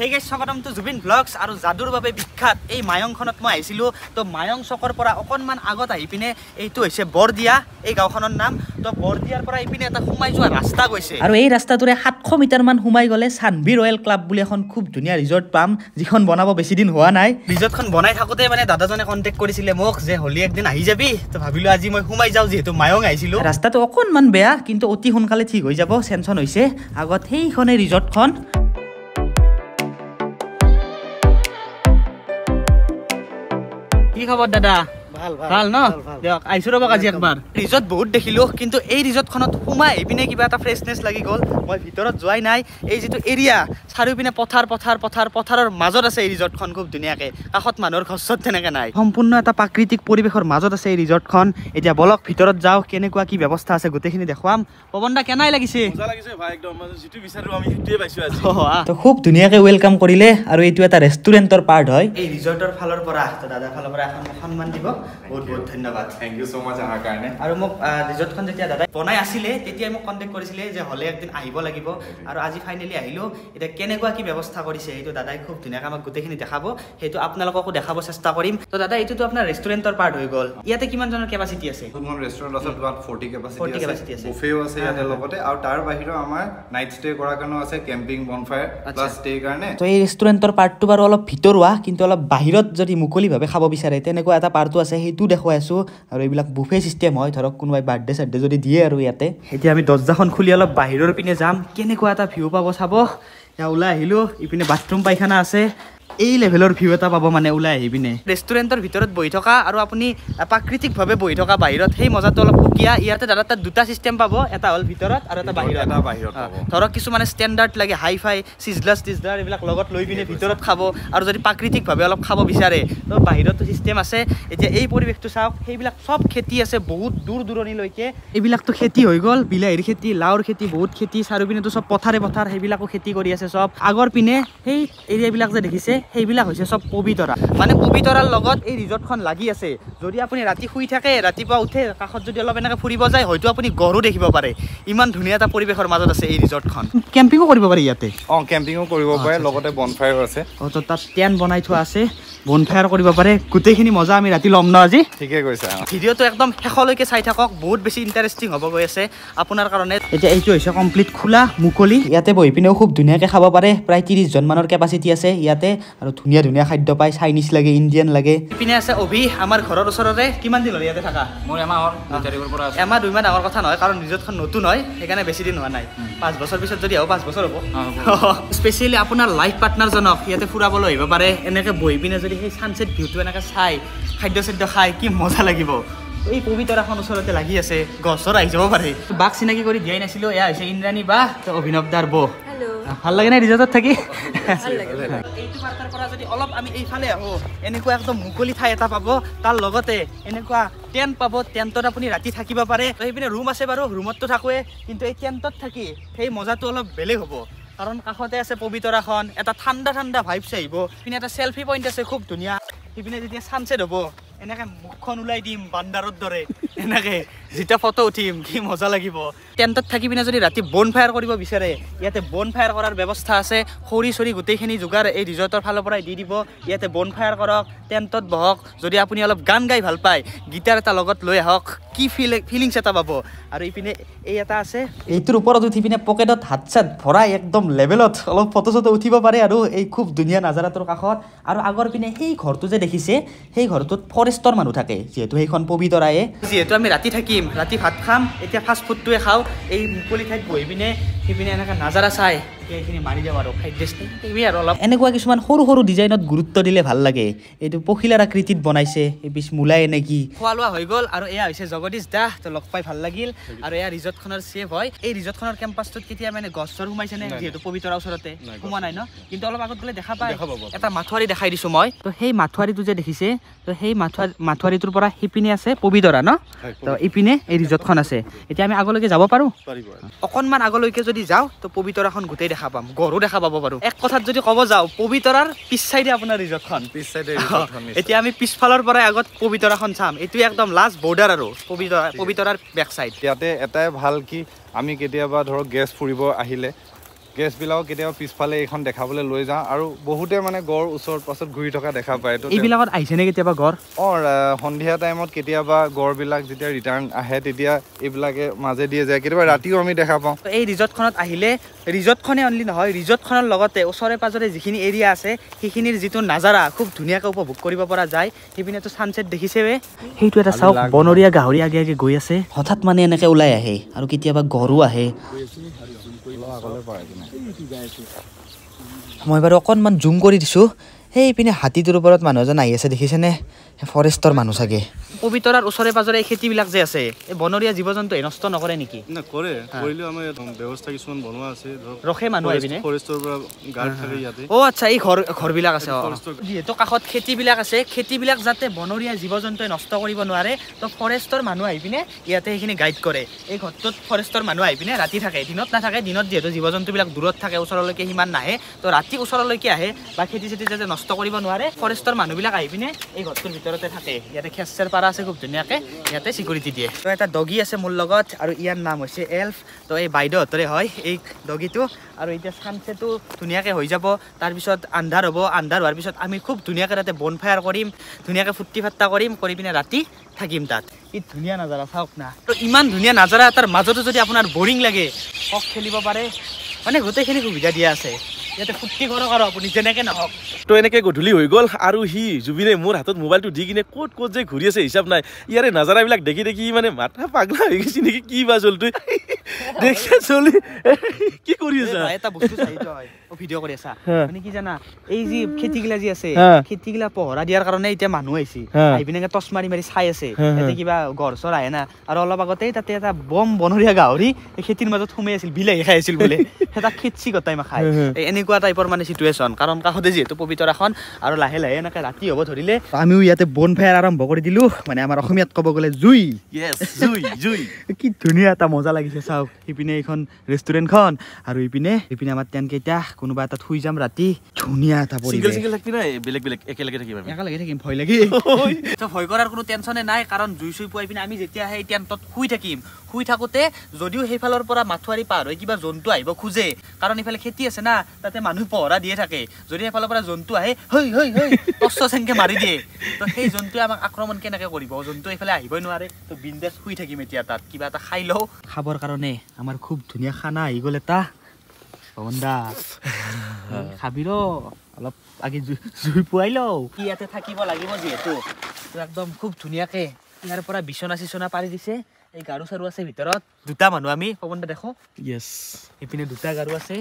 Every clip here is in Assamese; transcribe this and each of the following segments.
হেই গাইছ স্বাগতম টু জুবিন ব্লগছ আৰু যাদুৰ বাবে বিখ্যাত এই মায়ংখনত মই আহিছিলোঁ তো মায়ং চকৰ পৰা অকণমান আগত আহি পিনে এইটো হৈছে বৰদিয়া এই গাঁওখনৰ নাম তো বৰদিয়াৰ পৰা ইপিনে এটা সোমাই যোৱা ৰাস্তা গৈছে আৰু এই ৰাস্তাটোৰে সাতশ মিটাৰমান সোমাই গ'লে চানভি ৰয়েল ক্লাব বুলি এখন খুব ধুনীয়া ৰিজৰ্ট পাম যিখন বনাব বেছিদিন হোৱা নাই ৰিজৰ্টখন বনাই থাকোঁতে মানে দাদাজনে কণ্টেক্ট কৰিছিলে মোক যে হলি একদিন আহি যাবি তো ভাবিলোঁ আজি মই সোমাই যাওঁ যিহেতু মায়ং আহিছিলোঁ ৰাস্তাটো অকণমান বেয়া কিন্তু অতি সোনকালে ঠিক হৈ যাব চেনচন হৈছে আগত সেইখনে ৰিজৰ্টখন কি খবৰ দাদা ভাল ন দিয়ক আহিছো ৰবা কাজি একবাৰ ৰিজৰ্ট বহুত দেখিলোঁ কিন্তু এই ৰিজৰ্টখনত সোমাই এইপিনে কিবা এটা ফ্ৰেছনেছ লাগি গ'ল মই ভিতৰত যোৱাই নাই এই যিটো এৰিয়া চাৰিওপিনে পথাৰ পথাৰ পথাৰ পথাৰৰ মাজত আছে এই ৰিজৰ্টখন খুব ধুনীয়াকৈ কাষত মানুহৰ খচত তেনেকৈ নাই সম্পূৰ্ণ এটা প্ৰাকৃতিক পৰিৱেশৰ মাজত আছে এই ৰিজৰ্টখন এতিয়া বলক ভিতৰত যাওঁ কেনেকুৱা কি ব্যৱস্থা আছে গোটেইখিনি দেখুৱাম পৱন দা কেনাই লাগিছে ভাই একদম বিচাৰো আমি খুব ধুনীয়াকৈ ৱেলকাম কৰিলে আৰু এইটো এটা ৰেষ্টুৰেণ্টৰ পাৰ্ট হয় এই ৰিজৰ্টৰ ফালৰ পৰা দাদাৰ ফালৰ পৰা এখন সন্মান দিব বহুত বহুত ধন্যবাদ থেংক ইউ চ' মাছ অহাৰ কাৰণে আৰু মোক ৰিজৰ্টখন যেতিয়া দাদাই বনাই আছিলে তেতিয়াই মোক কণ্টেক্ট কৰিছিলে যে হ'লে একদিন আহিব লাগিব আৰু আজি ফাইনেলি আহিলোঁ এতিয়া কেনেকুৱা কি ব্যৱস্থা কৰিছে সেইটো দাদাই খুব ধুনীয়াকৈ আমাক গোটেইখিনি দেখাব সেইটো আপোনালোককো দেখাব চেষ্টা কৰিম তো দাদা এইটোতো আপোনাৰ ৰেষ্টুৰেণ্টৰ পাৰ্ট হৈ গ'ল ইয়াতে কিমানজনৰ কেপাচিটি আছে বাৰু অলপ ভিতৰুৱা কিন্তু অলপ বাহিৰত যদি মুকলিভাৱে খাব বিচাৰে তেনেকুৱা এটা পাৰ্টো আছে সেইটো দেখুৱাই আছোঁ আৰু এইবিলাক বুফে ছিষ্টেম হয় ধৰক কোনোবাই বাৰ্থডে চাৰ্থডে যদি দিয়ে আৰু ইয়াতে এতিয়া আমি দৰ্জাখন খুলি অলপ বাহিৰৰ পিনে যাম কেনেকুৱা এটা ভিউ পাব চাব এয়া ওলাই আহিলোঁ ইপিনে বাথৰুম পায়খানা আছে এই লেভেলৰ ভিউ এটা পাব মানে ওলাই আহি পিনে ৰেষ্টুৰেণ্টৰ ভিতৰত বহি থকা আৰু আপুনি প্ৰাকৃতিকভাৱে বহি থকা বাহিৰত সেই মজাটো অলপ সুকীয়া ইয়াতে দাদা তাত দুটা ছিষ্টেম পাব এটা হ'ল ভিতৰত আৰু এটা বাহিৰত ধৰক কিছুমানে ষ্টেণ্ডাৰ্ড লাগে হাই ফাই চিজলাৰ চিজলাৰ এইবিলাক লগত লৈ পিনে ভিতৰত খাব আৰু যদি প্ৰাকৃতিকভাৱে অলপ খাব বিচাৰে তো বাহিৰতো ছিষ্টেম আছে এতিয়া এই পৰিৱেশটো চাওক সেইবিলাক চব খেতি আছে বহুত দূৰ দূৰণিলৈকে এইবিলাকতো খেতি হৈ গ'ল বিলাহীৰ খেতি লাওৰ খেতি বহুত খেতি চাৰিওপিনেতো চব পথাৰে পথাৰ সেইবিলাকো খেতি কৰি আছে চব আগৰ পিনে সেই এৰিয়াবিলাক যে দেখিছে আছে সেইবিলাক হৈছে চব পবিতৰা মানে পবিতৰাৰ লগত এই ৰিজৰ্টখন লাগি আছে যদি আপুনি ৰাতি শুই থাকে ৰাতিপুৱা উঠে কাষত যদি অলপ এনেকৈ ফুৰিব যায় হয়তো আপুনি গৰু দেখিব পাৰে ইমান ধুনীয়া এটা পৰিৱেশৰ মাজত আছে এই ৰিজৰ্টখন কেম্পিঙো কৰিব পাৰি ইয়াতে অঁ কেম্পিঙো কৰিব পাৰে লগতে বনফায়াৰো আছে অঁ তো তাত টেণ্ট বনাই থোৱা আছে বনফায়াৰ কৰিব পাৰে গোটেইখিনি মজা আমি ৰাতি ল'ম ন আজি ঠিকে কৈছা ভিডিঅ'টো একদম শেষলৈকে চাই থাকক বহুত বেছি ইণ্টাৰেষ্টিং হ'ব গৈ আছে আপোনাৰ কাৰণে এতিয়া এইটো হৈছে কমপ্লিট খোলা মুকলি ইয়াতে বহি পিনেও খুব ধুনীয়াকৈ খাব পাৰে প্ৰায় ত্ৰিছজনমানৰ কেপাচিটি আছে ইয়াতে আৰু ধুনীয়া ধুনীয়া খাদ্য পায় চাইনিজ লাগে ইণ্ডিয়ান লাগে ইপিনে আছে অভি আমাৰ ঘৰৰ ওচৰতে কিমান দিন হ'ল থাকা এমাহ দুইমাহ ডাঙৰ কথা নহয় কাৰণ নিজতখন নতুন হয় সেইকাৰণে বেছি দিন হোৱা নাই পাঁচ বছৰ পিছত যদি আহোঁ পাঁচ বছৰ হ'ব স্পেচিয়েলি আপোনাৰ লাইফ পাৰ্টনাৰজনক ইয়াতে ফুৰাবলৈ আহিব পাৰে এনেকৈ বহি পিনে যদি সেই ছানছেট ভিউটো এনেকৈ চাই খাদ্য চাদ্য খাই কি মজা লাগিব এই পবিতৰাখন ওচৰতে লাগি আছে গছৰ আহি যাব পাৰে বাঘ চিনাকি কৰি দিয়াই নাছিলোঁ এয়া হৈছে ইন্দ্ৰাণী বাঘ অভিনৱ দাৰ বৌ ভাল লাগে নাই ৰিজৰ্টত থাকি অলপ আমি এইফালে আহোঁ এনেকুৱা একদম মুকলি ঠাই এটা পাব তাৰ লগতে এনেকুৱা টেণ্ট পাব টেণ্টত আপুনি ৰাতি থাকিব পাৰে সেইপিনে ৰুম আছে বাৰু ৰুমততো থাকোৱে কিন্তু এই টেণ্টত থাকি সেই মজাটো অলপ বেলেগ হ'ব কাৰণ কাষতে আছে পবিতৰাখন এটা ঠাণ্ডা ঠাণ্ডা ভাইবচ আহিব সিপিনে এটা চেল্ফি পইণ্ট আছে খুব ধুনীয়া সিপিনে যেতিয়া ছানছেট হ'ব এনেকৈ মুখখন ওলাই দিম বান্দাৰৰ দৰে এনেকৈ যেতিয়া ফটো উঠিম কি মজা লাগিব টেণ্টত থাকি পিনে যদি ৰাতি বন ফায়াৰ কৰিব বিচাৰে ইয়াতে বন ফায়াৰ কৰাৰ ব্যৱস্থা আছে খৰি চৰি গোটেইখিনি যোগাৰ এই ৰিজৰ্টৰ ফালৰ পৰাই দি দিব ইয়াতে বন ফায়াৰ কৰক টেণ্টত বহক যদি আপুনি অলপ গান গাই ভাল পায় গীটাৰ এটা লগত লৈ আহক কি ফিল ফিলিংছ এটা পাব আৰু ইপিনে এই এটা আছে এইটোৰ ওপৰত উঠি পিনে পকেটত হাত চাত ভৰাই একদম লেভেলত অলপ ফটো চটো উঠিব পাৰে আৰু এই খুব ধুনীয়া নাজাৰাটোৰ কাষত আৰু আগৰ পিনে সেই ঘৰটো যে দেখিছে সেই ঘৰটোত ফৰেষ্টৰ মানুহ থাকে যিহেতু সেইখন পবিতৰাই যিহেতু আমি ৰাতি থাকিম থাকিম ৰাতি ভাত খাম এতিয়া ফাষ্ট ফুডটোৱে খাওঁ এই মুকলি ঠাইত বহি পিনে সিপিনে এনেকৈ নাজাৰা চায় এনেকুৱা কিছুমান সৰু সৰু ডিজাইনত গুৰুত্ব দিলে ভাল লাগে এইটো পখিলাৰ আকৃতিত বনাইছে মূলাই নেকি খোৱা লোৱা হৈ গ'ল আৰু এয়া হৈছে জগদীশ দাস ত' লগ পাই ভাল লাগিল আৰু এয়া ৰিজৰ্টখনৰ চেভ হয় এই ৰিজৰ্টখনৰ কেম্পাছটোত কেতিয়া মানে গছৰ সোমাইছে নে যিহেতু পবিতৰা ওচৰতে সোমোৱা নাই ন কিন্তু অলপ আগত গ'লে দেখা পায় এটা মাথোৱাৰী দেখাই দিছো মই ত' সেই মাথোৱাৰীটো যে দেখিছে ত' সেই মাথোৱাৰী মাথোৱাৰীটোৰ পৰা সিপিনে আছে পবিতৰা ন ত' ইপিনে এই ৰিজৰ্টখন আছে এতিয়া আমি আগলৈকে যাব পাৰো অকণমান আগলৈকে যদি যাওঁ ত' পবিতৰাখন গোটেই দেখা পাম গৰু দেখা পাব পাৰো এক কথাত যদি কব যাওঁ পবিতৰাৰ পিছ চাইডে আপোনাৰ ৰিজৰ্টখন পিছ চাইডে এতিয়া আমি পিছফালৰ পৰাই আগত পবিতৰাখন চাম এইটো একদম লাষ্ট বৰ্ডাৰ আৰু পবিতৰা পবিতৰাৰ বেক চাইড ইয়াতে এটাই ভাল কি আমি কেতিয়াবা ধৰক গেছ ফুৰিব আহিলে গেছ গেছবিলাকক কেতিয়াবা পিছফালে এইখন দেখাবলৈ লৈ যাওঁ আৰু বহুতে মানে গড় ওচৰ পাছত ঘূৰি থকা দেখা পায় তো এইবিলাকত আহিছেনে কেতিয়াবা গড় অঁ সন্ধিয়া টাইমত কেতিয়াবা গড়বিলাক যেতিয়া ৰিটাৰ্ণ আহে তেতিয়া এইবিলাকে মাজে দিয়ে যায় কেতিয়াবা ৰাতিও আমি দেখা পাওঁ এই ৰিজৰ্টখনত আহিলে ৰিজৰ্টখনে অনলি নহয় ৰিজৰ্টখনৰ লগতে ওচৰে পাজৰে যিখিনি এৰিয়া আছে সেইখিনিৰ যিটো নাজাৰা খুব ধুনীয়াকৈ উপভোগ কৰিব পৰা যায় সেইপিনেতো ছানছেট দেখিছে সেইটো এটা চাওক বনৰীয়া গাহৰি আগে আগে গৈ আছে হঠাৎ মানে এনেকৈ ওলাই আহে আৰু কেতিয়াবা গড়ো আহে মই বাৰু অকণমান জুম কৰি দিছোঁ সেইপিনে হাতীটোৰ ওপৰত মানুহ এজন আহি আছে দেখিছেনে ফৰেষ্টৰ মানুহ আগে পবিতৰাৰ ওচৰে পাজৰে এই খেতি বিলাক যে আছে বনৰীয়া জীৱ জন্তু নষ্ট নকরে নেকি না করে কইলো আছে রখে মানু আইবিনে ফরেস্টর গার্ড থাকে ইয়াতে ও তো কাখত খেতি বিলাক আছে খেতি বিলাক যাতে বনরিয়া জীবজন্তু নষ্ট করিব নোয়ারে তো ফরেস্টর মানু ইয়াতে সেইখিনি গাইড কৰে এই ঘৰটোত ফৰেষ্টৰ মানুহ আহি পিনে ৰাতি থাকে দিনত নাথাকে থাকে দিনত যেহেতু জীবজন্তু বিলাক দূৰত থাকে ওচৰলৈকে সিমান নাহে তো ৰাতি ওচৰলৈকে আহে বা খেতি চেতি যাতে নষ্ট কৰিব নোৱাৰে ফৰেষ্টৰ মানু বিলাক পিনে এই ঘৰটোৰ ভিতৰত ভিতৰতে থাকে ইয়াতে খেচেৰ পাৰা আছে খুব ধুনকে ইয়াতে চিকিউৰিটি দিয়ে তো এটা ডগি আছে মোৰ লগত আৰু ইয়াৰ নাম হৈছে এলফ তো এই বাইদেউহঁতৰে হয় এই ডগিটো আৰ এটা সানসেটও ধুনকে হৈ যাব তাৰপিছত আন্ধাৰ হব আন্ধাৰ হোৱাৰ পিছত আমি খুব ধুনকে তাতে বন ফায়াৰ কৰিম ধুনকে ফূৰ্তি ফাৰ্তা কৰিম কৰি পিনে ৰাতি থাকিম তাত কি ধুনীয়া নাজাৰা চাওক না তো ইমান ধুনীয়া নাজাৰা তাৰ মাজতো যদি আপোনাৰ বৰিং লাগে কক খেলিব পাৰে মানে গোটেইখিনি সুবিধা দিয়া আছে ইয়াতে তো এনেকে গধূলি হৈ গল আৰু সি জুবিনে মোৰ হাতত মোবাইলটো দি কিনে কত কত যে ঘূৰি আছে হিচাপ নাই ইয়াৰে নাজাৰাবিলাক দেখি দেখি মানে মাথা পাগলা হৈ গৈছে নেকি কি বা চল তুই দেখি চলি কি কৰি আছা ভিডিঅ কৰি আছা মানে কি জানা এই যি খেতি গিলা যি আছে খেতি গিলা পহৰা দিয়াৰ কাৰণে এতিয়া মানুহ আহিছে আহি পিনে টচ মাৰি মাৰি চাই আছে এতিয়া কিবা গড় চৰ আহে না আৰু অলপ আগতে তাতে এটা বম বনৰীয়া গাহৰি খেতিৰ মাজত সোমাই আছিল বিলাহী খাই আছিল বোলে এটা খেতি গটাই মা খাই এনেকুৱা টাইপৰ মানে চিটুৱেশ্যন কাৰণ কাষতে যিহেতু পবিতৰ এখন আৰু লাহে লাহে এনেকে ৰাতি হ'ব ধৰিলে আমিও ইয়াতে বন ফায়াৰ আৰম্ভ কৰি দিলো মানে আমাৰ অসমীয়াত ক'ব গ'লে জুই জুই জুই কি ধুনীয়া এটা মজা লাগিছে চাওক সিপিনে এইখন ৰেষ্টুৰেণ্টখন আৰু ইপিনে ইপিনে আমাৰ তেনেকে এতিয়া কোনোবা এটা শুই যাম ৰাতি ধুনীয়া খেতি আছে না তাতে মানুহ পহৰা দিয়ে থাকে যদি সেইফালৰ পৰা জন্তু আহে হৈ মাৰি দিয়ে তো সেই জন্তুৱে আমাক আক্ৰমণ কেনেকৈ কৰিব জন্তু এইফালে আহিবই নোৱাৰে তো বিন্দেছ থাকিম এতিয়া তাত কিবা এটা খাই লওঁ খাবৰ কাৰণে আমাৰ খুব ধুনীয়া খানা আহি গ'ল এটা বন্দা খাবি ৰ অলপ আগে জুই পুৱাই লওঁ ইয়াতে থাকিব লাগিব যিহেতু একদম খুব ধুনীয়াকে ইয়াৰ পৰা বিচনা চিচনা পাৰি দিছে এই গাৰু চাৰু আছে ভিতৰত দুটা মানুহ আমি হ'ব দেখো ইপিনে দুটা গাৰু আছে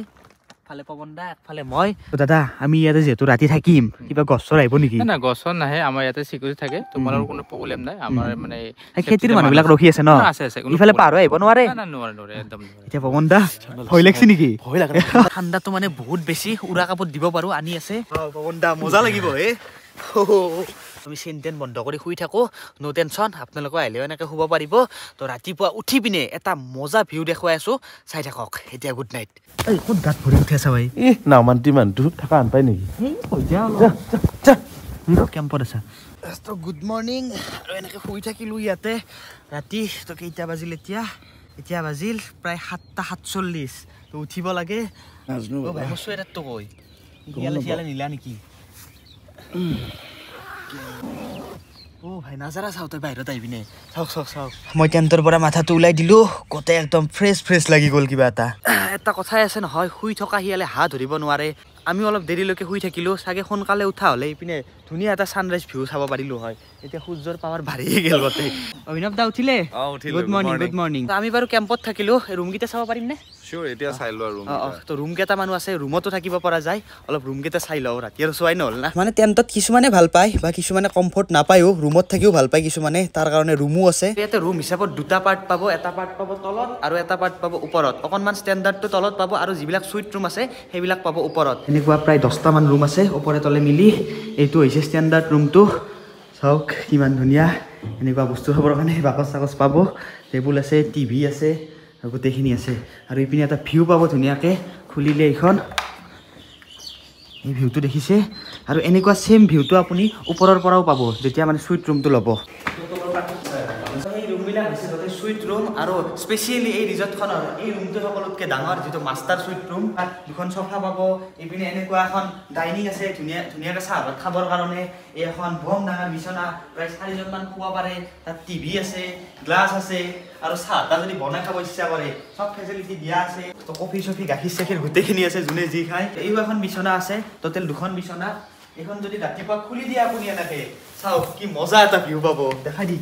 ফালে পৱন দা একফালে মই দাদা আমি ইয়াতে যিহেতু ৰাতি থাকিম কিবা গছৰ আহিব নেকি না গছৰ নাহে আমাৰ ইয়াতে চিকিউৰিটি থাকে তোমাৰ কোনো প্ৰব্লেম নাই আমাৰ মানে খেতিৰ মানুহবিলাক ৰখি আছে ন আছে আছে ইফালে পাৰ আহিব নোৱাৰে এতিয়া পৱন দা ভয় লাগিছে নেকি ভয় লাগে ঠাণ্ডাটো মানে বহুত বেছি উৰা কাপোৰ দিব পাৰোঁ আনি আছে পৱন দা মজা লাগিব হে আমি চেন্টেন বন্ধ কৰি শুই থাকো ন' টেনশ্যন আপোনালোকৰ আহিলেও এনেকৈ শুব পাৰিব তো ৰাতিপুৱা উঠি পিনে এটা মজা ভিউ দেখুৱাই আছোঁ চাই থাকক এতিয়া গুড নাইট আছা ভাই এই থকা গুড মৰ্ণিং আৰু এনেকৈ শুই থাকিলো ইয়াতে ৰাতি তো কেইটা বাজিল এতিয়া এতিয়া বাজিল প্ৰায় সাতটা সাতচল্লিছ তো উঠিব লাগে নিলা নেকি মই টেণ্টৰ পৰা মাথাটো ওলাই দিলো কতে একদম ফ্ৰেছ ফ্ৰেছ লাগি গল কিবা এটা এটা কথাই আছে নহয় শুই থকা সিয়ালে হাত ধৰিব নোৱাৰে আমি অলপ দেৰিলৈকে শুই থাকিলো চাগে সোনকালে উঠা হলে ইপিনে ধুনীয়া এটা সানৰাইজ ভিউ চাব পাৰিলো হয় এতিয়া সূৰ্যৰ পাৱাৰ ভাৰিয়ে গ'ল গতে অভিনব দা উঠিলে গুড মৰ্নিং গুড মৰ্নিং আমি বাৰু কেম্পত থাকিলো ৰুমকেইটা চাব পাৰিম নে শিওর চাই লো রুম আছে রুমতো থাকিব পড়া যায় অলপ রুম চাই লও রাতি আর সোয়াই নহল মানে টেন্টত কিছু ভাল পায় বা কিছু মানে কমফোর্ট না থাকিও ভাল পায় কিছু মানে তার কারণে আছে এতে রুম হিসাবত দুটা পার্ট পাবো এটা পার্ট পাবো তলত আর এটা পার্ট পাবো উপরত অকনমান স্ট্যান্ডার্ডটো তলত পাবো আর যাক সুইট রুম আছে সেইবিলাক পাবো উপরত এনেকুৱা প্ৰায় দহটামান ৰুম আছে ওপৰে তলে মিলি এইটো হৈছে ষ্টেণ্ডাৰ্ড ৰুমটো চাওক কিমান ধুনীয়া এনেকুৱা বস্তু খাবৰ কাৰণে বাকচ চাকচ পাব টেবুল আছে টিভি আছে গোটেইখিনি আছে আৰু এইপিনে এটা ভিউ পাব ধুনীয়াকৈ খুলিলে এইখন এই ভিউটো দেখিছে আৰু এনেকুৱা ছেম ভিউটো আপুনি ওপৰৰ পৰাও পাব যেতিয়া মানে চুইট ৰুমটো ল'ব ৰুমবিলাক হৈছে তাতে চুইট ৰুম আৰু স্পেচিয়েলি এই ৰিজৰ্টখনৰ এই ৰুমটো সকলোতকৈ ডাঙৰ যিটো মাষ্টাৰ চুইট ৰুম তাত দুখন চফা পাব এইপিনে এনেকুৱা এখন ডাইনিং আছে ধুনীয়া ধুনীয়াকৈ চাহ ভাত খাবৰ কাৰণে এই এখন বম ডাঙৰ বিচনা প্ৰায় চাৰিজনমান খুব পাৰে তাত টিভি আছে গ্লাছ আছে আৰু চাহ এটা যদি বনাই খাব ইচ্ছা কৰে চব ফেচিলিটি দিয়া আছে তো কফি চফি গাখীৰ চাখীৰ গোটেইখিনি আছে যোনে যি খায় এইও এখন বিচনা আছে ট'টেল দুখন বিচনা এইখন যদি ৰাতিপুৱা খুলি দিয়ে আপুনি এনেকৈ চাওক কি মজা এটা ভিউ পাব দেখাই দি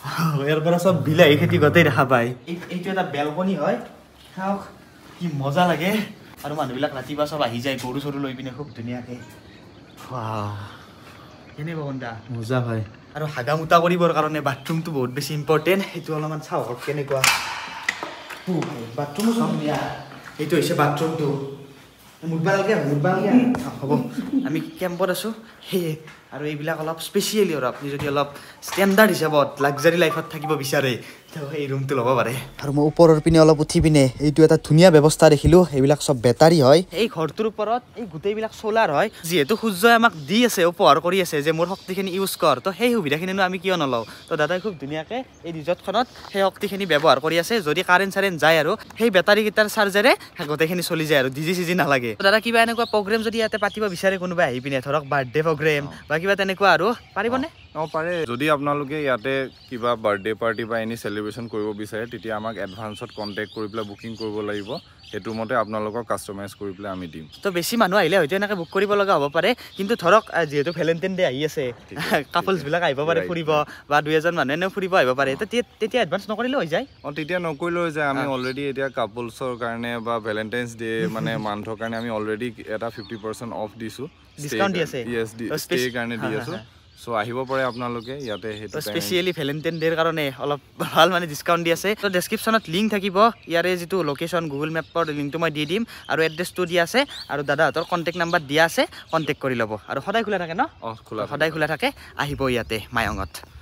ইয়াৰ পৰা চব বিলাহী খেতি গোটেই দেখা পায় এইটো এটা বেলকনি হয় চাওক কি মজা লাগে আৰু মানুহবিলাক ৰাতিপুৱা চব আহি যায় গৰু চৰু লৈ পিনে খুব ধুনীয়াকে এনে ভগন্দা মজা হয় আৰু হাগা মোটা কৰিবৰ কাৰণে বাথৰুমটো বহুত বেছি ইম্পৰ্টেণ্ট সেইটো অলপমান চাওক কেনেকুৱা বাথৰুমো এইটো হৈছে বাথৰুমটো মুঠবাৰ লাগে মুঠবাৰ লাগে হ'ব আমি কেম্পত আছোঁ সেয়ে আৰু এইবিলাক অলপ স্পেচিয়েলি আৰু আপুনি যদি অলপ ষ্টেণ্ডাৰ্ড হিচাপত লাগজাৰী লাইফত থাকিব বিচাৰে এই ৰুমটো ল'ব পাৰে আৰু মই ওপৰৰ পিনে অলপ উঠি পিনে এইটো এটা ধুনীয়া ব্যৱস্থা দেখিলোঁ সেইবিলাক চব বেটাৰী হয় এই ঘৰটোৰ ওপৰত এই গোটেইবিলাক চ'লাৰ হয় যিহেতু সূৰ্যই আমাক দি আছে উপহাৰ কৰি আছে যে মোৰ শক্তিখিনি ইউজ কৰ তো সেই সুবিধাখিনিনো আমি কিয় নলওঁ তো দাদাই খুব ধুনীয়াকৈ এই ৰিজৰ্টখনত সেই শক্তিখিনি ব্যৱহাৰ কৰি আছে যদি কাৰেণ্ট চাৰেণ্ট যায় আৰু সেই বেটাৰীকেইটাৰ চাৰ্জাৰে গোটেইখিনি চলি যায় আৰু ডিজি চিজি নালাগে দাদা কিবা এনেকুৱা প্ৰগ্ৰেম যদি ইয়াতে পাতিব বিচাৰে কোনোবা আহি পিনে ধৰক বাৰ্থডে প্ৰগ্ৰেম বা কিবা তেনেকুৱা আৰু পাৰিবনে অঁ পাৰে যদি আপোনালোকে ইয়াতে কিবা বাৰ্থডে পাৰ্টি বা এনেই চেলিব্ৰেশ্যন কৰিব বিচাৰে তেতিয়া আমাক এডভান্সত কণ্টেক্ট কৰি পেলাই বুকিং কৰিব লাগিব সেইটো মতে আপোনালোকক কাষ্টমাইজ কৰি পেলাই আমি দিম তো বেছি মানুহ আহিলে হয়তো এনেকৈ বুক কৰিব লগা হ'ব পাৰে কিন্তু ধৰক যিহেতু ভেলেণ্টাইন ডে আহি আছে কাপলছবিলাক আহিব পাৰে ফুৰিব বা দুই এজন মানুহ এনেও ফুৰিব আহিব পাৰে তেতিয়া এডভান্স নকৰিলে হৈ যায় অঁ তেতিয়া নকৰিলে হৈ যায় আমি অলৰেডি এতিয়া কাপলছৰ কাৰণে বা ভেলেণ্টাইন্স ডে মানে মান্থৰ কাৰণে আমি অলৰেডি এটা ফিফটি পাৰ্চেণ্ট অফ দিছোঁ ডিছকাউণ্ট দি আছে কাৰণে দি আছোঁ চ' আহিব পাৰে আপোনালোকে ইয়াতে হেতু স্পেশালি ভ্যালেন্টাইন ডেৰ কাৰণে অল ভাল মানে ডিছকাউণ্ট দি আছে ত' ডেছক্ৰিপশ্যনত লিংক থাকিব ইয়াৰে যিটো লোকেশ্যন গুগল মেপৰ লিংকটো মই দি দিম আৰু এড্ৰেছটো দিয়া আছে আৰু দাদাহঁতৰ কণ্টেক্ট নাম্বাৰ দিয়া আছে কণ্টেক্ট কৰি লব আৰু সদায় খোলা থাকে ন অঁ খোলা সদায় খোলা থাকে আহিব ইয়াতে মায়ঙত